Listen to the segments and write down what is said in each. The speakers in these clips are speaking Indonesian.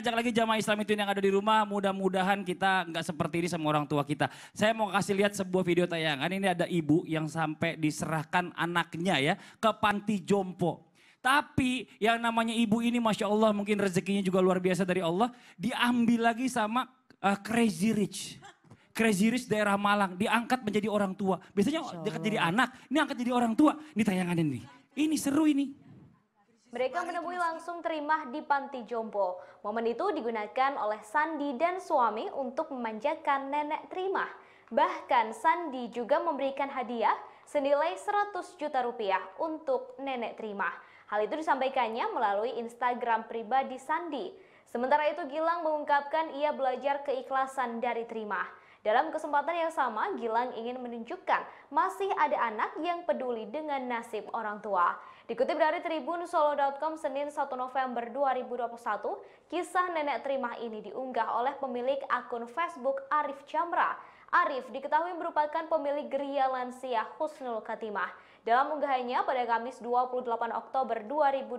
ajak lagi jamaah Islam itu yang ada di rumah, mudah-mudahan kita nggak seperti ini sama orang tua kita. Saya mau kasih lihat sebuah video tayangan, ini ada ibu yang sampai diserahkan anaknya ya ke panti jompo. Tapi yang namanya ibu ini Masya Allah mungkin rezekinya juga luar biasa dari Allah, diambil lagi sama uh, crazy rich. Crazy Rich daerah Malang diangkat menjadi orang tua. Biasanya dekat jadi anak, ini angkat jadi orang tua. Ini tayangan ini. Ini seru ini. Mereka menemui langsung terima di Panti Jompo. Momen itu digunakan oleh Sandi dan suami untuk memanjakan nenek terima. Bahkan Sandi juga memberikan hadiah senilai 100 juta rupiah untuk nenek terima. Hal itu disampaikannya melalui Instagram pribadi Sandi. Sementara itu Gilang mengungkapkan ia belajar keikhlasan dari terima. Dalam kesempatan yang sama, Gilang ingin menunjukkan masih ada anak yang peduli dengan nasib orang tua. Dikutip dari Tribun Solo.com Senin 1 November 2021, kisah nenek terima ini diunggah oleh pemilik akun Facebook Arif Jamra. Arif diketahui merupakan pemilik geria lansia Husnul Katimah. Dalam unggahannya pada Kamis 28 Oktober 2021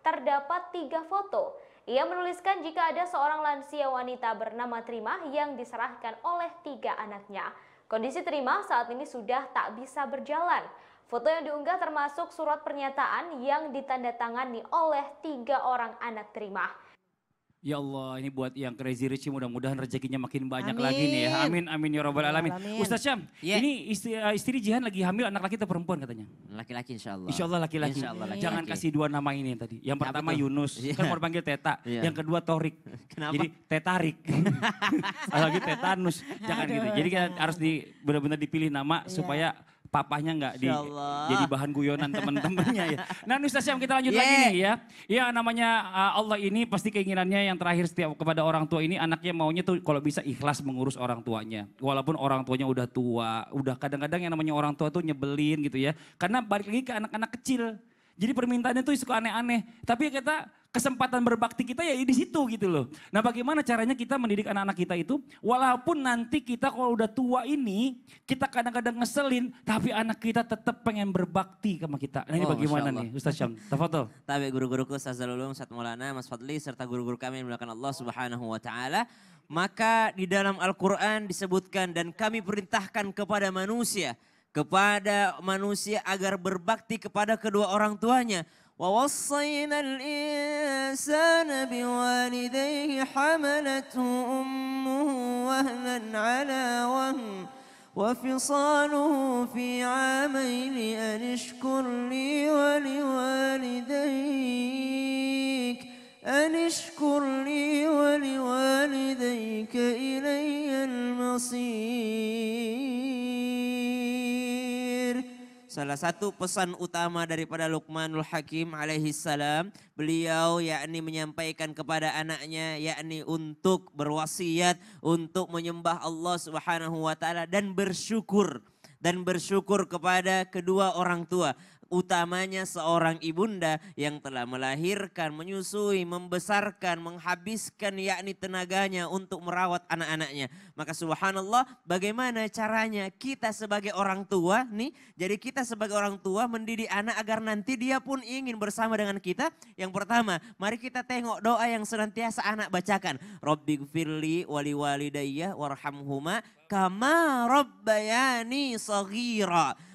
terdapat tiga foto. Ia menuliskan jika ada seorang lansia wanita bernama Trimah yang diserahkan oleh tiga anaknya. Kondisi Trimah saat ini sudah tak bisa berjalan. Foto yang diunggah termasuk surat pernyataan yang ditandatangani oleh tiga orang anak Trimah. Ya Allah, ini buat yang crazy rich mudah-mudahan rezekinya makin banyak amin. lagi nih ya. Amin, amin ya robbal ya alamin. Ustaz Syam, yeah. ini istri, eh, istri Jihan lagi hamil anak laki atau perempuan katanya? Laki-laki insya Allah. Insya Allah laki-laki. Insya Jangan kasih dua nama ini yang tadi. Yang pertama Yunus, yeah. kan mau panggil Teta. Yeah. Yang kedua Torik. Kenapa? Jadi Tetarik. lagi Tetanus, jangan gitu. Aduh. gitu. Jadi kita harus di, benar-benar dipilih nama yeah. supaya papahnya nggak di, jadi bahan guyonan teman-temannya ya. Nah Syam kita lanjut yeah. lagi nih ya. Ya namanya uh, Allah ini pasti keinginannya yang terakhir setiap kepada orang tua ini anaknya maunya tuh kalau bisa ikhlas mengurus orang tuanya. Walaupun orang tuanya udah tua, udah kadang-kadang yang namanya orang tua tuh nyebelin gitu ya. Karena balik lagi ke anak-anak kecil. Jadi permintaannya tuh suka aneh-aneh. Tapi kita kesempatan berbakti kita ya di situ gitu loh. Nah bagaimana caranya kita mendidik anak-anak kita itu walaupun nanti kita kalau udah tua ini kita kadang-kadang ngeselin tapi anak kita tetap pengen berbakti sama kita. Nah ini oh, bagaimana nih Ustaz Syam? Tafadhol. Tapi guru-guruku Ustaz Zalulung, Ustaz Maulana, Mas Fadli serta guru-guru kami yang belakang Allah Subhanahu wa taala maka di dalam Al-Qur'an disebutkan dan kami perintahkan kepada manusia kepada manusia agar berbakti kepada kedua orang tuanya. ووصينا الإنسان بوالديه حملته أمه وهنا على وهن وفصاله في عامين أن اشكر لي ولوالديك أن اشكر لي ولوالديك إلي المصير Salah satu pesan utama daripada Luqmanul Hakim alaihi salam, beliau yakni menyampaikan kepada anaknya yakni untuk berwasiat untuk menyembah Allah Subhanahu wa taala dan bersyukur dan bersyukur kepada kedua orang tua utamanya seorang ibunda yang telah melahirkan, menyusui, membesarkan, menghabiskan yakni tenaganya untuk merawat anak-anaknya. Maka subhanallah bagaimana caranya kita sebagai orang tua nih, jadi kita sebagai orang tua mendidik anak agar nanti dia pun ingin bersama dengan kita. Yang pertama, mari kita tengok doa yang senantiasa anak bacakan. Rabbi firli wali walidayah warhamhuma kama rabbayani saghira.